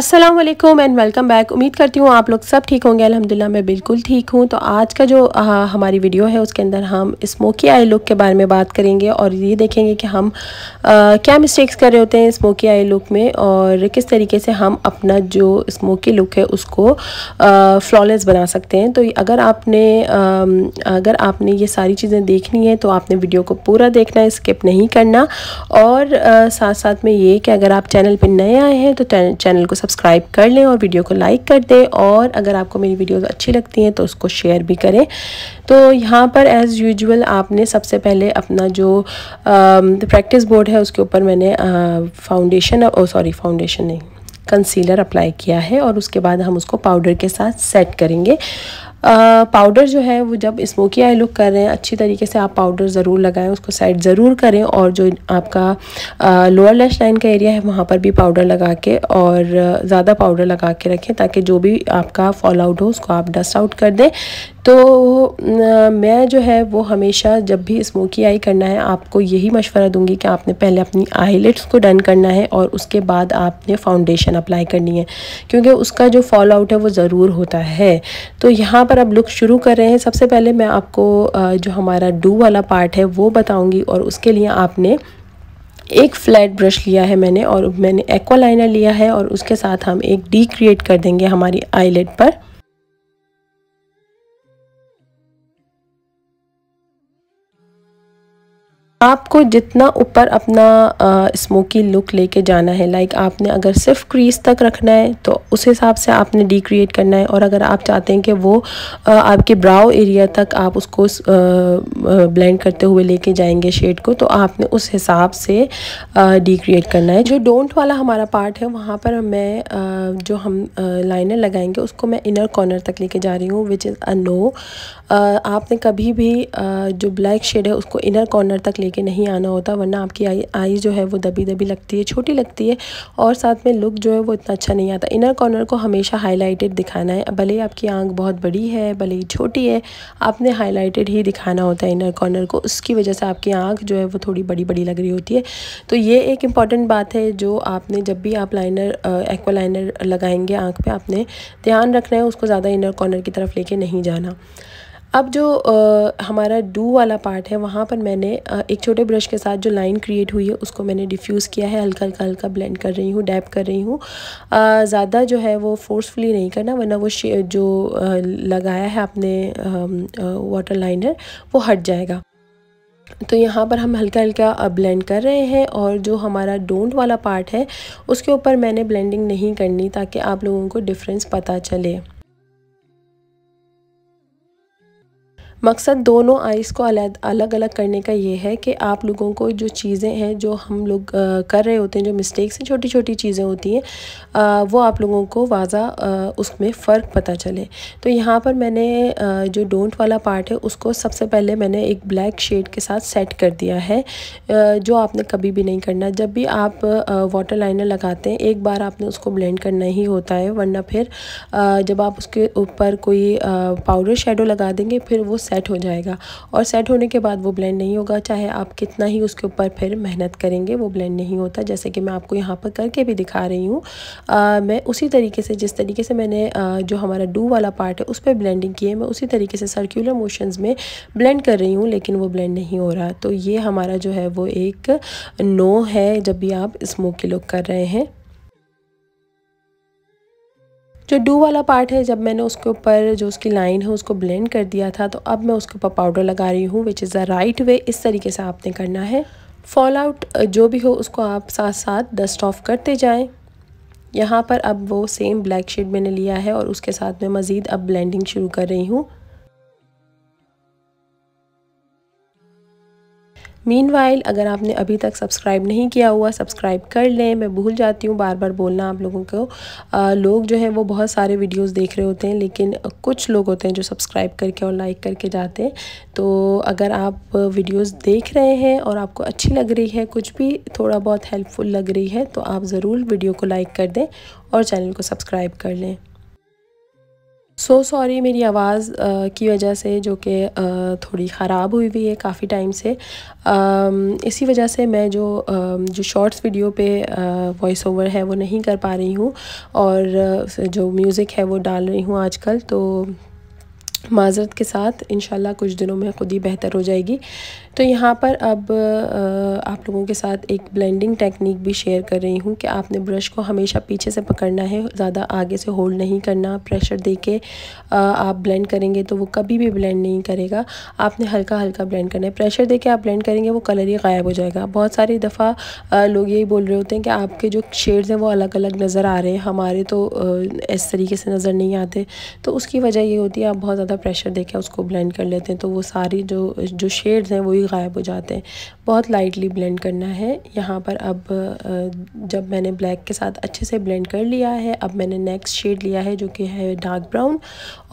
अस्सलाम वालेकुम and welcome back उम्मीद करती हूँ आप लोग सब ठीक होंगे अल्हम्दुलिल्लाह मैं बिल्कुल ठीक हूँ तो आज का जो आ, हमारी वीडियो है उसके अंदर हम स्मोकी आई लुक के बारे में बात करेंगे और ये देखेंगे कि हम आ, क्या मिस्टेक्स कर रहे होते हैं स्मोकी आई लुक में और किस तरीके से हम अपना जो स्मोकी लुक है उसको फ्लॉलेस बना सकते हैं तो अगर आपने आ, अगर आपने ये सारी चीज़ें देखनी है तो आपने वीडियो को पूरा देखना है स्किप नहीं करना और साथ साथ में ये कि अगर आप चैनल पर नए आए हैं तो चैनल को सब सब्सक्राइब कर लें और वीडियो को लाइक कर दें और अगर आपको मेरी वीडियोस अच्छी लगती हैं तो उसको शेयर भी करें तो यहाँ पर एज़ यूजुअल आपने सबसे पहले अपना जो प्रैक्टिस बोर्ड है उसके ऊपर मैंने फाउंडेशन और सॉरी फाउंडेशन नहीं कंसीलर अप्लाई किया है और उसके बाद हम उसको पाउडर के साथ सेट करेंगे पाउडर जो है वो जब स्मोकी आई लुक कर रहे हैं अच्छी तरीके से आप पाउडर ज़रूर लगाएं उसको साइड ज़रूर करें और जो आपका लोअर लेश लाइन का एरिया है वहाँ पर भी पाउडर लगा के और ज़्यादा पाउडर लगा के रखें ताकि जो भी आपका फॉल आउट हो उसको आप डस्ट आउट कर दें तो मैं जो है वो हमेशा जब भी स्मोकी आई करना है आपको यही मशवरा दूंगी कि आपने पहले अपनी आईलेट्स को डन करना है और उसके बाद आपने फाउंडेशन अप्लाई करनी है क्योंकि उसका जो फॉल आउट है वो ज़रूर होता है तो यहाँ पर अब लुक शुरू कर रहे हैं सबसे पहले मैं आपको जो हमारा डू वाला पार्ट है वो बताऊंगी और उसके लिए आपने एक फ्लैट ब्रश लिया है मैंने और मैंने एक्वा लाइनर लिया है और उसके साथ हम एक डी क्रिएट कर देंगे हमारी आईलेट पर आपको जितना ऊपर अपना स्मोकी लुक लेके जाना है लाइक आपने अगर सिर्फ क्रीज तक रखना है तो उस हिसाब से आपने डी क्रिएट करना है और अगर आप चाहते हैं कि वो आ, आपके ब्राउ एरिया तक आप उसको ब्लेंड करते हुए लेके जाएंगे शेड को तो आपने उस हिसाब से डी क्रिएट करना है जो डोंट वाला हमारा पार्ट है वहाँ पर मैं आ, जो हम लाइनर लगाएंगे उसको मैं इनर कॉर्नर तक लेके जा रही हूँ विच इज़ अ नो आपने कभी भी आ, जो ब्लैक शेड है उसको इनर कॉर्नर तक ले लेके नहीं आना होता वरना आपकी आई आई जो है वो दबी दबी लगती है छोटी लगती है और साथ में लुक जो है वो इतना अच्छा नहीं आता इनर कॉर्नर को हमेशा हाईलाइटेड दिखाना है भले ही आपकी आँख बहुत बड़ी है भले ही छोटी है आपने हाईलाइटेड ही दिखाना होता है इनर कॉर्नर को उसकी वजह से आपकी आँख जो है वो थोड़ी बड़ी बड़ी लग रही होती है तो ये एक इंपॉर्टेंट बात है जो आपने जब भी आप लाइनर एक्वा लाइनर लगाएंगे आँख पर आपने ध्यान रखना है उसको ज़्यादा इनर कॉर्नर की तरफ लेके नहीं जाना अब जो आ, हमारा डू वाला पार्ट है वहाँ पर मैंने आ, एक छोटे ब्रश के साथ जो लाइन क्रिएट हुई है उसको मैंने डिफ्यूज़ किया है हल्का हल्का हल्का ब्लेंड कर रही हूँ डैप कर रही हूँ ज़्यादा जो है वो फोर्सफुली नहीं करना वरना वो जो आ, लगाया है आपने वाटर लाइनर वो हट जाएगा तो यहाँ पर हम हल्का हल्का ब्लेंड कर रहे हैं और जो हमारा डोंट वाला पार्ट है उसके ऊपर मैंने ब्लेंडिंग नहीं करनी ताकि आप लोगों को डिफरेंस पता चले मकसद दोनों आइस को अलग अलग अलग करने का ये है कि आप लोगों को जो चीज़ें हैं जो हम लोग कर रहे होते हैं जो मिस्टेक्स हैं छोटी छोटी चीज़ें होती हैं वो आप लोगों को वाजा उसमें फ़र्क पता चले तो यहाँ पर मैंने जो डोंट वाला पार्ट है उसको सबसे पहले मैंने एक ब्लैक शेड के साथ सेट कर दिया है जो आपने कभी भी नहीं करना जब भी आप वाटर लाइनर लगाते हैं एक बार आपने उसको ब्लेंड करना ही होता है वरना फिर जब आप उसके ऊपर कोई पाउडर शेडो लगा देंगे फिर वो सेट हो जाएगा और सेट होने के बाद वो ब्लेंड नहीं होगा चाहे आप कितना ही उसके ऊपर फिर मेहनत करेंगे वो ब्लेंड नहीं होता जैसे कि मैं आपको यहाँ पर करके भी दिखा रही हूँ मैं उसी तरीके से जिस तरीके से मैंने आ, जो हमारा डू वाला पार्ट है उस पर ब्लेंडिंग की है मैं उसी तरीके से सर्क्यूलर मोशन में ब्लेंड कर रही हूँ लेकिन वो ब्लेंड नहीं हो रहा तो ये हमारा जो है वो एक नो है जब भी आप स्मोकी लुक कर रहे हैं जो डू वाला पार्ट है जब मैंने उसके ऊपर जो उसकी लाइन है उसको ब्लेंड कर दिया था तो अब मैं उसके ऊपर पाउडर लगा रही हूँ which is the right way इस तरीके से आपने करना है फॉल आउट जो भी हो उसको आप साथ साथ डस्ट ऑफ करते जाएं यहाँ पर अब वो सेम ब्लैक शेड मैंने लिया है और उसके साथ मैं मज़ीद अब ब्लेंडिंग शुरू कर रही हूँ मीन अगर आपने अभी तक सब्सक्राइब नहीं किया हुआ सब्सक्राइब कर लें मैं भूल जाती हूँ बार बार बोलना आप लोगों को आ, लोग जो हैं वो बहुत सारे वीडियोस देख रहे होते हैं लेकिन कुछ लोग होते हैं जो सब्सक्राइब करके और लाइक करके जाते हैं तो अगर आप वीडियोस देख रहे हैं और आपको अच्छी लग रही है कुछ भी थोड़ा बहुत हेल्पफुल लग रही है तो आप ज़रूर वीडियो को लाइक कर दें और चैनल को सब्सक्राइब कर लें सो so सॉरी मेरी आवाज़ की वजह से जो कि थोड़ी ख़राब हुई हुई है काफ़ी टाइम से इसी वजह से मैं जो जो शॉर्ट्स वीडियो पे वॉइस ओवर है वो नहीं कर पा रही हूँ और जो म्यूज़िक है वो डाल रही हूँ आजकल तो माजरत के साथ इन कुछ दिनों में ख़ुद ही बेहतर हो जाएगी तो यहाँ पर अब आप लोगों के साथ एक ब्लेंडिंग टेक्निक भी शेयर कर रही हूँ कि आपने ब्रश को हमेशा पीछे से पकड़ना है ज़्यादा आगे से होल्ड नहीं करना प्रेशर दे के आप ब्लेंड करेंगे तो वो कभी भी ब्लेंड नहीं करेगा आपने हल्का हल्का ब्लेंड करना है प्रेशर दे के आप ब्लेंड करेंगे वो कलर ही गायब हो जाएगा बहुत सारी दफ़ा लोग यही बोल रहे होते हैं कि आपके जो शेड्स हैं वो अलग अलग नज़र आ रहे हैं हमारे तो इस तरीके से नज़र नहीं आते तो उसकी वजह ये होती है आप बहुत ज़्यादा प्रेशर देकर उसको ब्लेंड कर लेते हैं तो वो सारी जो जो शेड्स हैं वही गायब हो जाते हैं बहुत लाइटली ब्लेंड करना है यहाँ पर अब जब मैंने ब्लैक के साथ अच्छे से ब्लेंड कर लिया है अब मैंने नेक्स्ट शेड लिया है जो कि है डार्क ब्राउन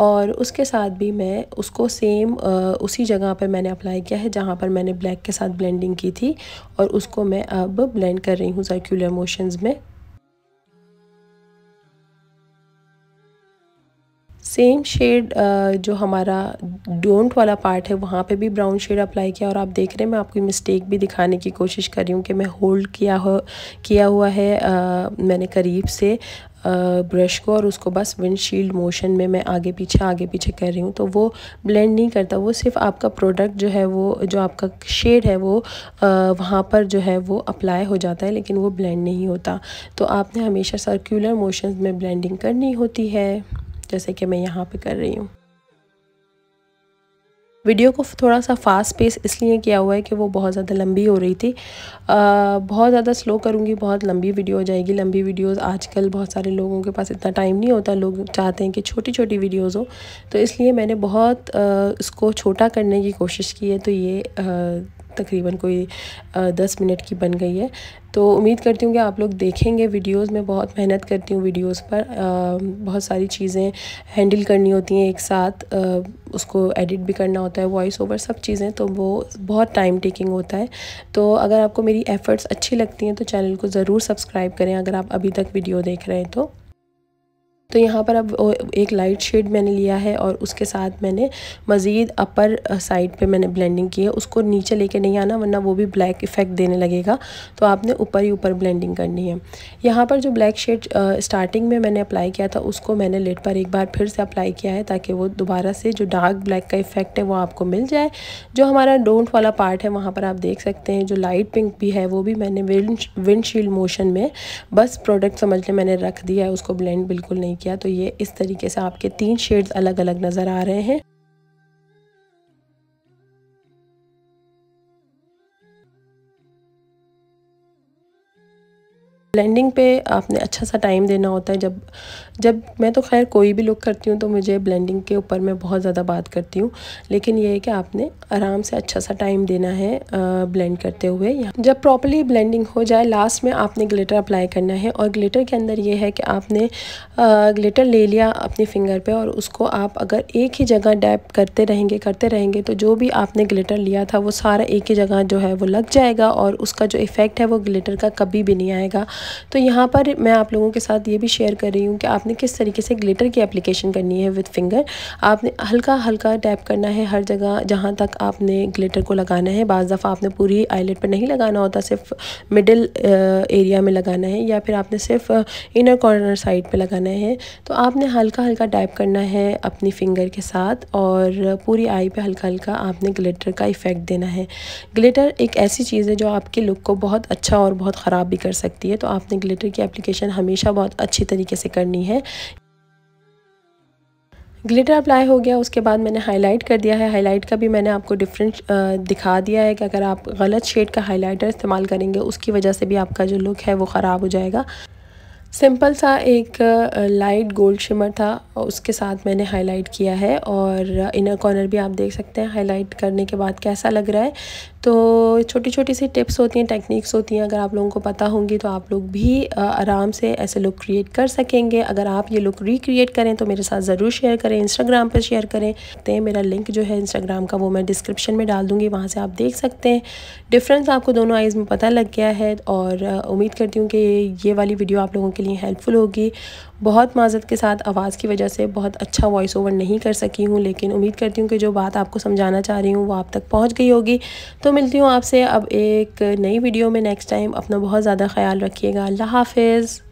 और उसके साथ भी मैं उसको सेम उसी जगह पर मैंने अप्लाई किया है जहाँ पर मैंने ब्लैक के साथ ब्लेंडिंग की थी और उसको मैं अब ब्लेंड कर रही हूँ सर्क्यूलर मोशंस में सेम शेड uh, जो हमारा डोंट वाला पार्ट है वहाँ पे भी ब्राउन शेड अप्लाई किया और आप देख रहे हैं मैं आपको मिस्टेक भी दिखाने की कोशिश कर रही हूँ कि मैं होल्ड किया हो किया हुआ है आ, uh, मैंने करीब से ब्रश uh, को और उसको बस विंडशील्ड मोशन में मैं आगे पीछे आगे पीछे कर रही हूँ तो वो ब्लेंड नहीं करता वो सिर्फ आपका प्रोडक्ट जो है वो जो आपका शेड है वो वहाँ पर जो है वो अप्लाई हो जाता है लेकिन वो ब्लेंड नहीं होता तो आपने हमेशा सर्कुलर मोशन में ब्लेंडिंग करनी होती है जैसे कि मैं यहाँ पे कर रही हूँ वीडियो को थोड़ा सा फास्ट पेस इसलिए किया हुआ है कि वो बहुत ज़्यादा लंबी हो रही थी आ, बहुत ज़्यादा स्लो करूँगी बहुत लंबी वीडियो हो जाएगी लंबी वीडियोस आजकल बहुत सारे लोगों के पास इतना टाइम नहीं होता लोग चाहते हैं कि छोटी छोटी वीडियोस हो तो इसलिए मैंने बहुत आ, इसको छोटा करने की कोशिश की है तो ये आ, तकरीबन कोई दस मिनट की बन गई है तो उम्मीद करती हूँ कि आप लोग देखेंगे वीडियोस मैं बहुत मेहनत करती हूँ वीडियोस पर आ, बहुत सारी चीज़ें हैंडल करनी होती हैं एक साथ आ, उसको एडिट भी करना होता है वॉइस ओवर सब चीज़ें तो वो बहुत टाइम टेकिंग होता है तो अगर आपको मेरी एफ़र्ट्स अच्छी लगती हैं तो चैनल को ज़रूर सब्सक्राइब करें अगर आप अभी तक वीडियो देख रहे हैं तो तो यहाँ पर अब एक लाइट शेड मैंने लिया है और उसके साथ मैंने मज़ीद अपर साइड पे मैंने ब्लेंडिंग की है उसको नीचे लेके नहीं आना वरना वो भी ब्लैक इफ़ेक्ट देने लगेगा तो आपने ऊपर ही ऊपर ब्लेंडिंग करनी है यहाँ पर जो ब्लैक शेड स्टार्टिंग में मैंने अप्लाई किया था उसको मैंने लेट पर एक बार फिर से अप्लाई किया है ताकि वो दोबारा से जो डार्क ब्लैक का इफ़ेक्ट है वो आपको मिल जाए जो हमारा डोंट वाला पार्ट है वहाँ पर आप देख सकते हैं जो लाइट पिंक भी है वो भी मैंने विंडशील्ड मोशन में बस प्रोडक्ट समझ लें मैंने रख दिया है उसको ब्लेंड बिल्कुल नहीं किया तो ये इस तरीके से आपके तीन शेड्स अलग अलग नज़र आ रहे हैं ब्लेंडिंग पे आपने अच्छा सा टाइम देना होता है जब जब मैं तो खैर कोई भी लुक करती हूँ तो मुझे ब्लेंडिंग के ऊपर मैं बहुत ज़्यादा बात करती हूँ लेकिन ये है कि आपने आराम से अच्छा सा टाइम देना है ब्लेंड करते हुए जब प्रॉपरली ब्लेंडिंग हो जाए लास्ट में आपने ग्लिटर अप्लाई करना है और ग्लिटर के अंदर ये है कि आपने ग्लिटर ले लिया अपने फिंगर पर और उसको आप अगर एक ही जगह डैप करते रहेंगे करते रहेंगे तो जो भी आपने ग्लिटर लिया था वो सारा एक ही जगह जो है वो लग जाएगा और उसका जो इफ़ेक्ट है वो ग्लिटर का कभी भी नहीं आएगा तो यहाँ पर मैं आप लोगों के साथ ये भी शेयर कर रही हूँ कि आपने किस तरीके से ग्लिटर की एप्लीकेशन करनी है विथ फिंगर आपने हल्का हल्का टैप करना है हर जगह जहाँ तक आपने ग्लिटर को लगाना है बज़ दफ़ा आपने पूरी आईलेट पर नहीं लगाना होता सिर्फ मिडिल एरिया में लगाना है या फिर आपने सिर्फ इनर कॉर्नर साइड पर लगाना है तो आपने हल्का हल्का टैप करना है अपनी फिंगर के साथ और पूरी आई पर हल्का हल्का आपने ग्लिटर का इफ़ेक्ट देना है ग्लिटर एक ऐसी चीज़ है जो आपकी लुक को बहुत अच्छा और बहुत ख़राब भी कर सकती है तो आपने ग्लिटर की एप्लीकेशन हमेशा बहुत अच्छे तरीके से करनी है ग्लिटर अप्लाई हो गया उसके बाद मैंने हाईलाइट कर दिया है हाईलाइट का भी मैंने आपको डिफरेंट दिखा दिया है कि अगर आप गलत शेड का हाईलाइटर इस्तेमाल करेंगे उसकी वजह से भी आपका जो लुक है वो ख़राब हो जाएगा सिंपल सा एक लाइट गोल्ड शिमर था उसके साथ मैंने हाईलाइट किया है और इनर कॉर्नर भी आप देख सकते हैं हाईलाइट करने के बाद कैसा लग रहा है तो छोटी छोटी सी टिप्स होती हैं टेक्निक्स होती हैं अगर आप लोगों को पता होंगी तो आप लोग भी आराम से ऐसे लुक क्रिएट कर सकेंगे अगर आप ये लुक रिक्रिएट करें तो मेरे साथ ज़रूर शेयर करें इंस्टाग्राम पर शेयर करें तो मेरा लिंक जो है इंस्टाग्राम का वो मैं डिस्क्रिप्शन में डाल दूँगी वहाँ से आप देख सकते हैं डिफरेंस आपको दोनों आइज़ में पता लग गया है और उम्मीद करती हूँ कि ये वाली वीडियो आप लोगों के लिए हेल्पफुल होगी बहुत माजत के साथ आवाज़ की वजह से बहुत अच्छा वॉइस ओवर नहीं कर सकी हूँ लेकिन उम्मीद करती हूँ कि जो बात आपको समझाना चाह रही हूँ वो आप तक पहुँच गई होगी तो मिलती हूँ आपसे अब एक नई वीडियो में नेक्स्ट टाइम अपना बहुत ज़्यादा ख्याल रखिएगा अल्लाह हाफिज़